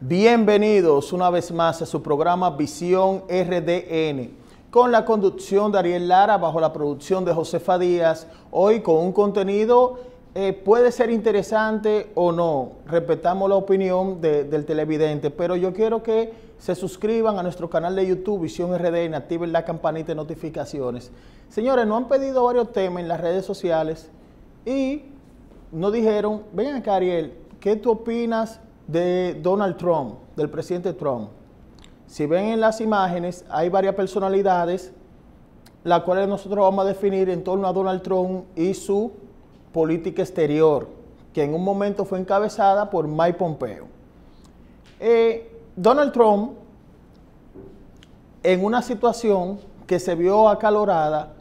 Bienvenidos una vez más a su programa Visión RDN, con la conducción de Ariel Lara bajo la producción de Josefa Díaz, hoy con un contenido eh, puede ser interesante o no, respetamos la opinión del televidente, pero yo quiero que se suscriban a nuestro canal de YouTube Visión RDN, activen la campanita de notificaciones. Señores, nos han pedido varios temas en las redes sociales y nos dijeron, ven acá Ariel, ¿qué tú opinas de Donald Trump, del presidente Trump. Si ven en las imágenes, hay varias personalidades, las cuales nosotros vamos a definir en torno a Donald Trump y su política exterior, que en un momento fue encabezada por Mike Pompeo. Eh, Donald Trump, en una situación que se vio acalorada,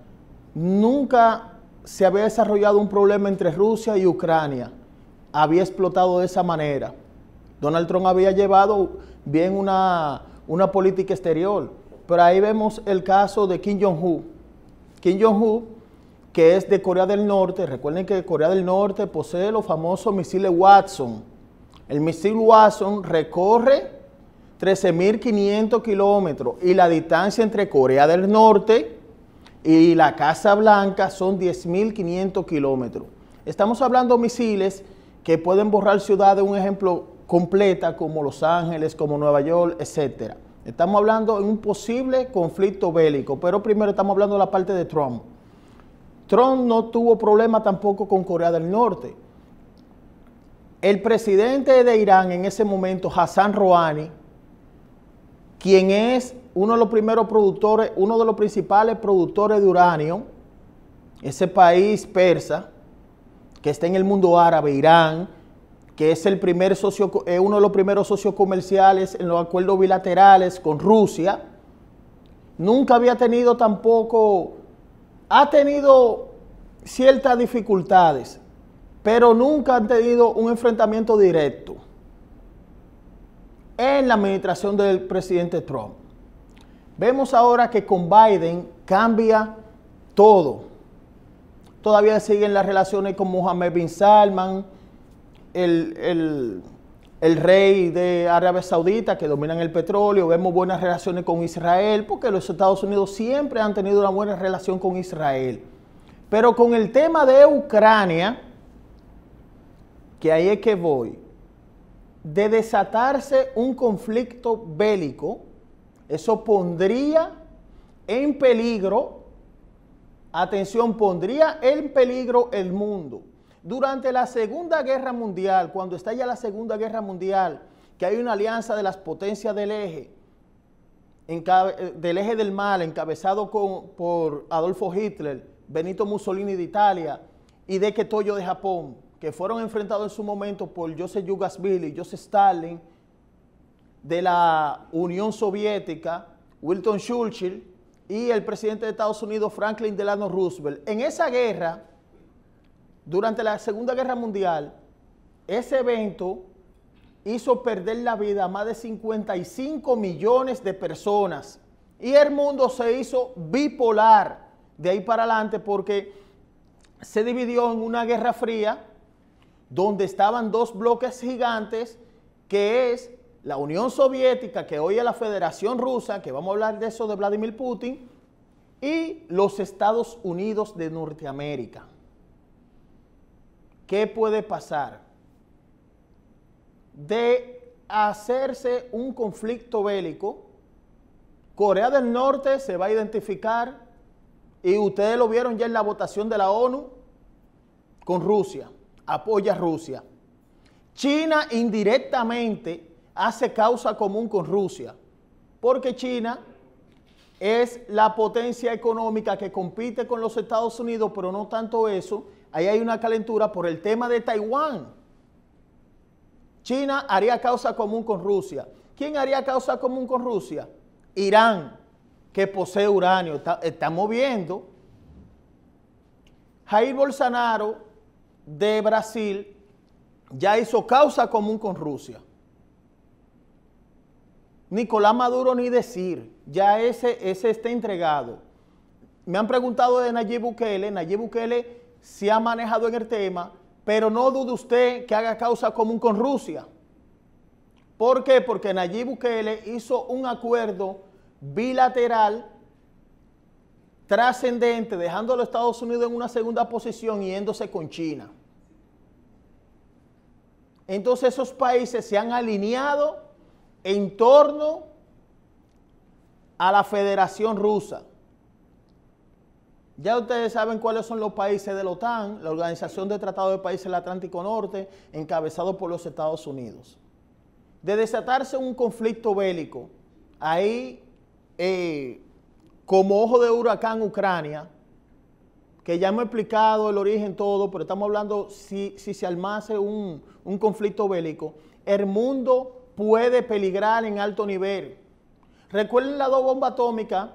nunca se había desarrollado un problema entre Rusia y Ucrania. Había explotado de esa manera. Donald Trump había llevado bien una, política exterior. Pero ahí vemos el caso de Kim Jong-un. Kim Jong-un, que es de Corea del Norte, recuerden que Corea del Norte posee los famosos misiles Watson. El misil Watson recorre 13.500 kilómetros y la distancia entre Corea del Norte y la Casa Blanca son 10.500 kilómetros. Estamos hablando de misiles que pueden borrar ciudades, un ejemplo completa como Los Ángeles, como Nueva York, etc. Estamos hablando de un posible conflicto bélico, pero primero estamos hablando de la parte de Trump. Trump no tuvo problema tampoco con Corea del Norte. El presidente de Irán en ese momento, Hassan Rouhani, quien es uno de los primeros productores, uno de los principales productores de uranio, ese país persa que está en el mundo árabe, Irán, que es el primer socio, eh, uno de los primeros socios comerciales en los acuerdos bilaterales con Rusia. Nunca había tenido tampoco, ha tenido ciertas dificultades, pero nunca han tenido un enfrentamiento directo en la administración del presidente Trump. Vemos ahora que con Biden cambia todo. Todavía siguen las relaciones con Mohammed bin Salman, el, rey de Arabia Saudita que dominan el petróleo, vemos buenas relaciones con Israel, porque los Estados Unidos siempre han tenido una buena relación con Israel. Pero con el tema de Ucrania, que ahí es que voy, de desatarse un conflicto bélico, eso pondría en peligro, atención, pondría en peligro el mundo. Durante la Segunda Guerra Mundial, cuando estalla la Segunda Guerra Mundial, que hay una alianza de las potencias del eje, eh, del eje del mal, encabezado por Adolfo Hitler, Benito Mussolini de Italia y de Toyo de Japón, que fueron enfrentados en su momento por Joseph Yugasvili Joseph Stalin, de la Unión Soviética, Wilton Churchill, y el presidente de Estados Unidos, Franklin Delano Roosevelt. En esa guerra, durante la Segunda Guerra Mundial, ese evento hizo perder la vida a más de 55 millones de personas. Y el mundo se hizo bipolar de ahí para adelante porque se dividió en una guerra fría donde estaban dos bloques gigantes que es la Unión Soviética, que hoy es la Federación Rusa, que vamos a hablar de eso de Vladimir Putin, y los Estados Unidos de Norteamérica. ¿qué puede pasar? De hacerse un conflicto bélico, Corea del Norte se va a identificar, y ustedes lo vieron ya en la votación de la ONU, con Rusia, apoya a Rusia. China indirectamente hace causa común con Rusia, porque China es la potencia económica que compite con los Estados Unidos, pero no tanto eso, Ahí hay una calentura por el tema de Taiwán. China haría causa común con Rusia. ¿Quién haría causa común con Rusia? Irán, que posee uranio. Está, estamos viendo. Jair Bolsonaro de Brasil ya hizo causa común con Rusia. Nicolás Maduro ni decir, ya ese, ese está entregado. Me han preguntado de Nayib Bukele. Nayib Bukele se ha manejado en el tema, pero no dude usted que haga causa común con Rusia. ¿Por qué? Porque Nayib Bukele hizo un acuerdo bilateral trascendente, dejando a los Estados Unidos en una segunda posición y yéndose con China. Entonces esos países se han alineado en torno a la Federación Rusa. Ya ustedes saben cuáles son los países de la OTAN, la Organización de Tratado de Países del Atlántico Norte, encabezado por los Estados Unidos. De desatarse un conflicto bélico, ahí, eh, como ojo de huracán Ucrania, que ya hemos explicado el origen todo, pero estamos hablando si, se almace un, un conflicto bélico, el mundo puede peligrar en alto nivel. Recuerden las dos bombas atómicas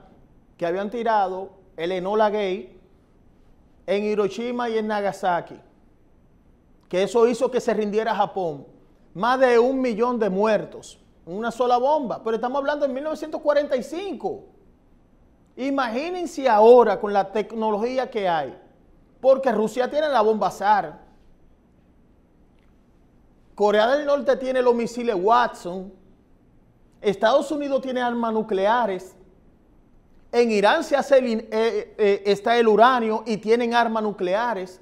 que habían tirado el Enola Gay, en Hiroshima y en Nagasaki, que eso hizo que se rindiera Japón. Más de un millón de muertos, una sola bomba, pero estamos hablando de 1945. Imagínense ahora con la tecnología que hay, porque Rusia tiene la bomba SAR. Corea del Norte tiene los misiles Watson. Estados Unidos tiene armas nucleares. En Irán se hace eh, eh, eh, está el uranio y tienen armas nucleares.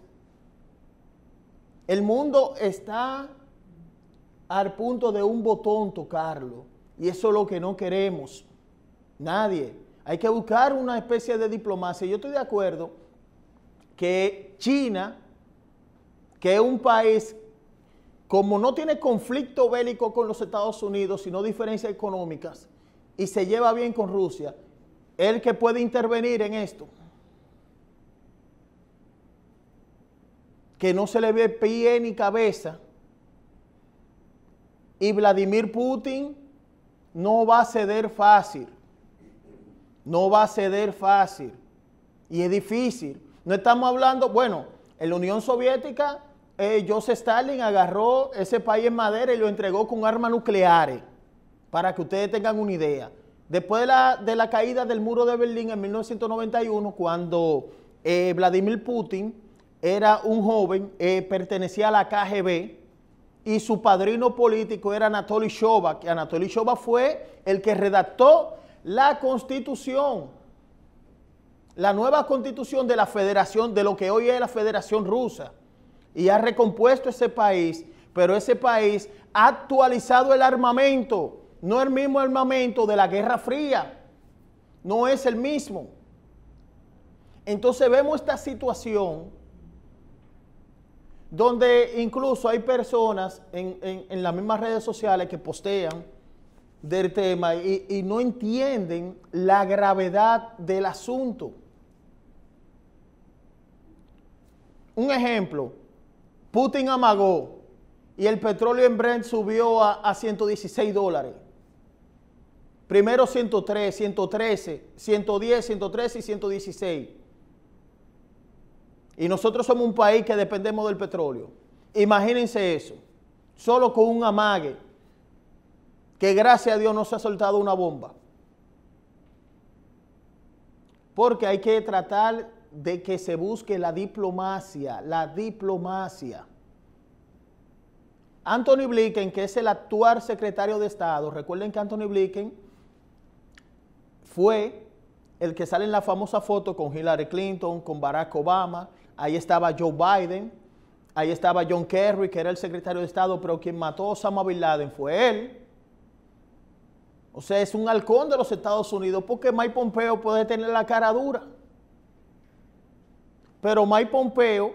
El mundo está al punto de un botón tocarlo. Y eso es lo que no queremos. Nadie. Hay que buscar una especie de diplomacia. Yo estoy de acuerdo que China, que es un país, como no tiene conflicto bélico con los Estados Unidos, sino diferencias económicas, y se lleva bien con Rusia, el que puede intervenir en esto. Que no se le ve pie ni cabeza. Y Vladimir Putin no va a ceder fácil. No va a ceder fácil. Y es difícil. No estamos hablando, bueno, en la Unión Soviética, eh, Joseph Stalin agarró ese país en madera y lo entregó con armas nucleares, para que ustedes tengan una idea. Después de la, de la caída del muro de Berlín en 1991, cuando eh, Vladimir Putin era un joven, eh, pertenecía a la KGB y su padrino político era Anatoly Shova, que Anatoly Shova fue el que redactó la constitución, la nueva constitución de la federación, de lo que hoy es la federación rusa, y ha recompuesto ese país, pero ese país ha actualizado el armamento, no es el mismo armamento de la Guerra Fría. No es el mismo. Entonces vemos esta situación donde incluso hay personas en, las mismas redes sociales que postean del tema y, no entienden la gravedad del asunto. Un ejemplo, Putin amagó y el petróleo en Brent subió a, a 116 dólares. Primero 103, 113, 110, 113 y 116. Y nosotros somos un país que dependemos del petróleo. Imagínense eso. Solo con un amague. Que gracias a Dios no se ha soltado una bomba. Porque hay que tratar de que se busque la diplomacia, la diplomacia. Anthony Blinken, que es el actual secretario de Estado, recuerden que Anthony Blinken fue el que sale en la famosa foto con Hillary Clinton, con Barack Obama, ahí estaba Joe Biden, ahí estaba John Kerry, que era el secretario de Estado, pero quien mató a Osama Bin Laden fue él. O sea, es un halcón de los Estados Unidos porque Mike Pompeo puede tener la cara dura. Pero Mike Pompeo,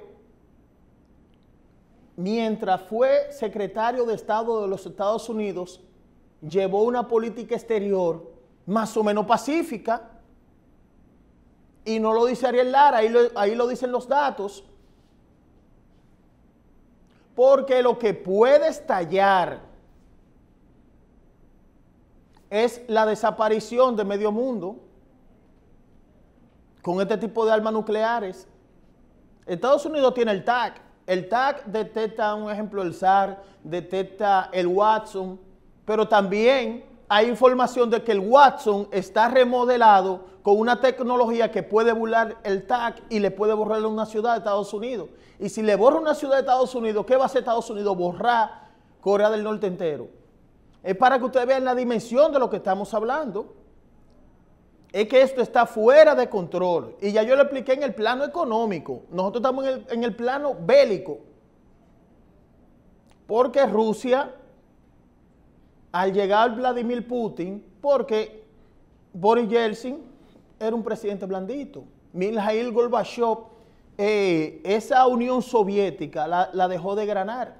mientras fue secretario de Estado de los Estados Unidos, llevó una política exterior más o menos pacífica. Y no lo dice Ariel Lara, ahí lo, ahí lo dicen los datos. Porque lo que puede estallar es la desaparición de medio mundo con este tipo de armas nucleares. Estados Unidos tiene el TAC. El TAC detecta, un ejemplo, el SAR, detecta el Watson, pero también hay información de que el Watson está remodelado con una tecnología que puede burlar el TAC y le puede borrar una ciudad de Estados Unidos. Y si le borra una ciudad de Estados Unidos, ¿qué va a hacer Estados Unidos? Borrar Corea del Norte entero. Es para que ustedes vean la dimensión de lo que estamos hablando. Es que esto está fuera de control. Y ya yo lo expliqué en el plano económico. Nosotros estamos en el, en el plano bélico. Porque Rusia al llegar Vladimir Putin, porque Boris Yeltsin era un presidente blandito. Mikhail Gorbachev, eh, esa Unión Soviética la, dejó de granar,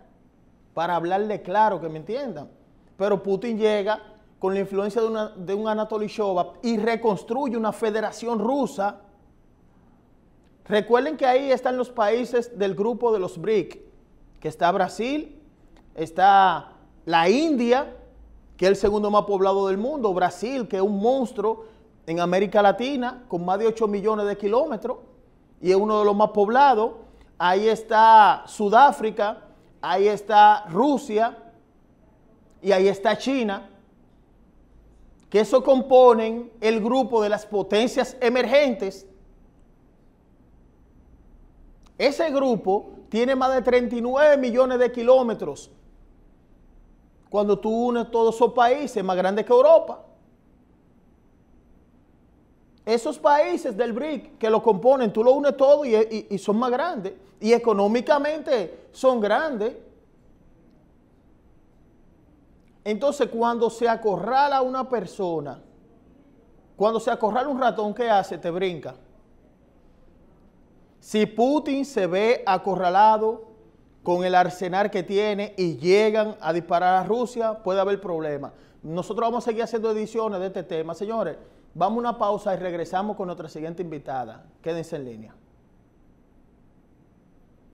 para hablarle claro, que me entiendan. Pero Putin llega con la influencia de, un Anatoly Shova y reconstruye una federación rusa. Recuerden que ahí están los países del grupo de los BRIC, que está Brasil, está la India, que es el segundo más poblado del mundo, Brasil, que es un monstruo en América Latina, con más de 8 millones de kilómetros, y es uno de los más poblados. Ahí está Sudáfrica, ahí está Rusia, y ahí está China, que eso componen el grupo de las potencias emergentes. Ese grupo tiene más de 39 millones de kilómetros cuando tú unes todos esos países más grandes que Europa, esos países del BRIC que lo componen, tú lo unes todo y, son más grandes. Y económicamente son grandes. Entonces, cuando se acorrala una persona, cuando se acorrala un ratón, ¿qué hace? Te brinca. Si Putin se ve acorralado con el arsenal que tiene y llegan a disparar a Rusia, puede haber problemas. Nosotros vamos a seguir haciendo ediciones de este tema. Señores, vamos a una pausa y regresamos con nuestra siguiente invitada. Quédense en línea.